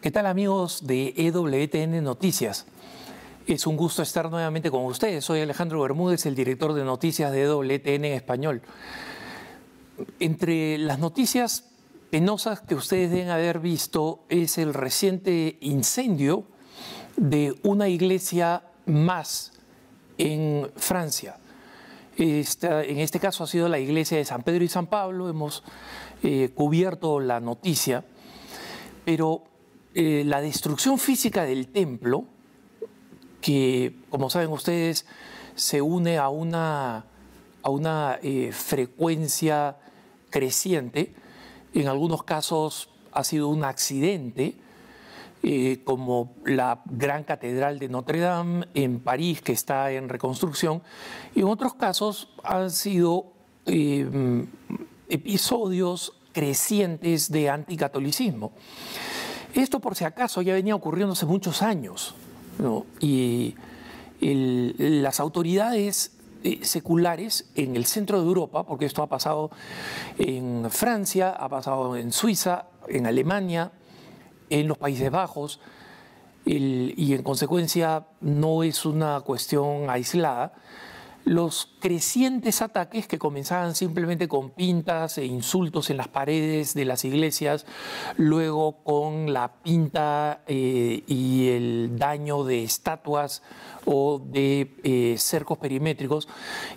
¿Qué tal amigos de EWTN Noticias? Es un gusto estar nuevamente con ustedes. Soy Alejandro Bermúdez, el director de noticias de EWTN español. Entre las noticias penosas que ustedes deben haber visto es el reciente incendio de una iglesia más en Francia. en este caso ha sido la iglesia de San Pedro y San Pablo. Hemos eh, cubierto la noticia, pero eh, la destrucción física del templo, que como saben ustedes se une a una, a una eh, frecuencia creciente, en algunos casos ha sido un accidente, eh, como la Gran Catedral de Notre Dame en París, que está en reconstrucción, y en otros casos han sido em, episodios crecientes de anticatolicismo. Esto, por si acaso, ya venía ocurriendo hace muchos años. Y las autoridades eh, seculares en el centro de Europa, porque esto ha pasado en Francia, ha pasado en Suiza, en Alemania, en los Países Bajos, y en consecuencia no es una cuestión aislada los crecientes ataques que comenzaban simplemente con pintas e insultos en las paredes de las iglesias, luego con la pinta eh, y el daño de estatuas o de eh, cercos perimétricos,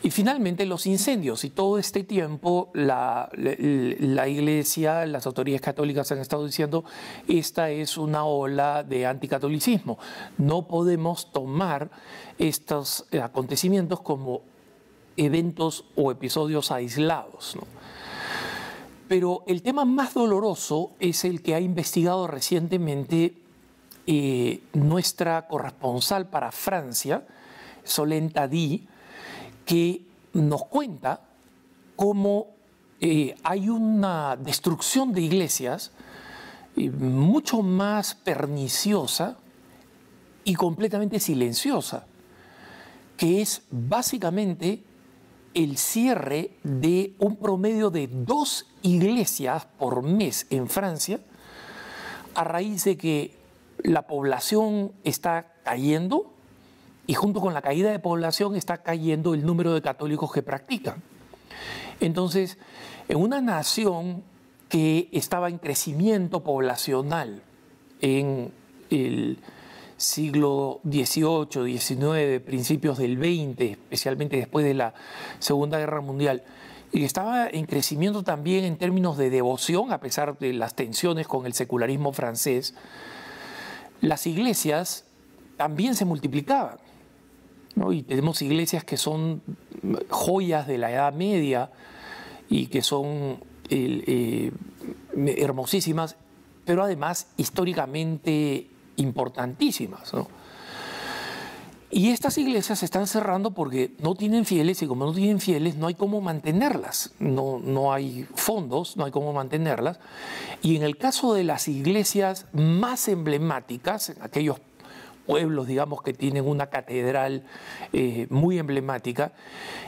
y finalmente los incendios. Y todo este tiempo la, la, la iglesia, las autoridades católicas han estado diciendo, esta es una ola de anticatolicismo. No podemos tomar estos acontecimientos como eventos o episodios aislados. Pero el tema más doloroso es el que ha investigado recientemente eh, nuestra corresponsal para Francia, Solenta Di, que nos cuenta cómo eh, hay una destrucción de iglesias eh, mucho más perniciosa y completamente silenciosa, que es básicamente el cierre de un promedio de dos iglesias por mes en Francia a raíz de que la población está cayendo y junto con la caída de población está cayendo el número de católicos que practican. Entonces, en una nación que estaba en crecimiento poblacional, en el siglo XVIII, XIX, principios del XX, especialmente después de la Segunda Guerra Mundial. Y estaba en crecimiento también en términos de devoción, a pesar de las tensiones con el secularismo francés. Las iglesias también se multiplicaban. Y tenemos iglesias que son joyas de la Edad Media y que son eh, hermosísimas, pero además históricamente importantísimas. Y estas iglesias se están cerrando porque no tienen fieles y como no tienen fieles no hay cómo mantenerlas, no, no hay fondos, no hay cómo mantenerlas. Y en el caso de las iglesias más emblemáticas, aquellos pueblos, digamos, que tienen una catedral eh, muy emblemática,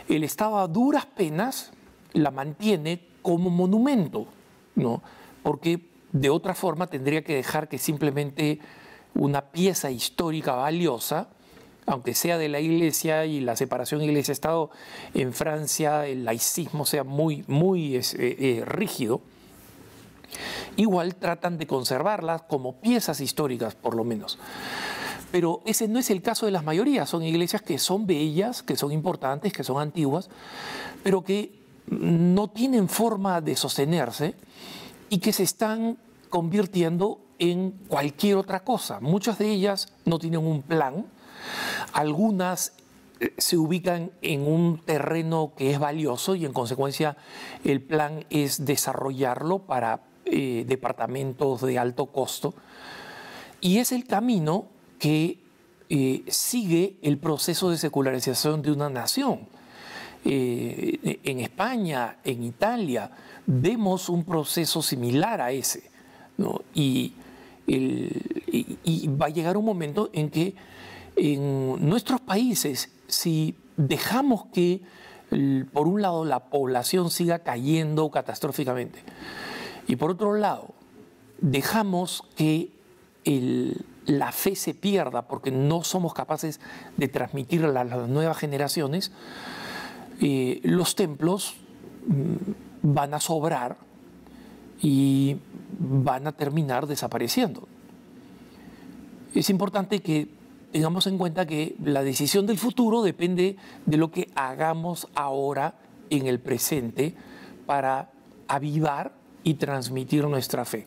el Estado a duras penas la mantiene como monumento, ¿no? Porque de otra forma tendría que dejar que simplemente una pieza histórica valiosa, aunque sea de la iglesia y la separación iglesia-estado en Francia, el laicismo sea muy, muy eh, eh, rígido, igual tratan de conservarlas como piezas históricas por lo menos. Pero ese no es el caso de las mayorías, son iglesias que son bellas, que son importantes, que son antiguas, pero que no tienen forma de sostenerse y que se están convirtiendo en cualquier otra cosa. Muchas de ellas no tienen un plan, algunas eh, se ubican en un terreno que es valioso y en consecuencia el plan es desarrollarlo para eh, departamentos de alto costo. Y es el camino que eh, sigue el proceso de secularización de una nación. E-, en España, en Italia, vemos un proceso similar a ese. Y y, va a llegar un momento en que en nuestros países, si dejamos que, por un lado, la población siga cayendo catastróficamente, y por otro lado, dejamos que la fe se pierda porque no somos capaces de transmitirla a las nuevas generaciones, eh, los templos mm, van a sobrar y van a terminar desapareciendo. Es importante que tengamos en cuenta que la decisión del futuro depende de lo que hagamos ahora en el presente para avivar y transmitir nuestra fe.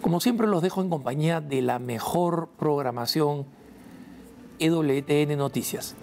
Como siempre los dejo en compañía de la mejor programación EWTN Noticias.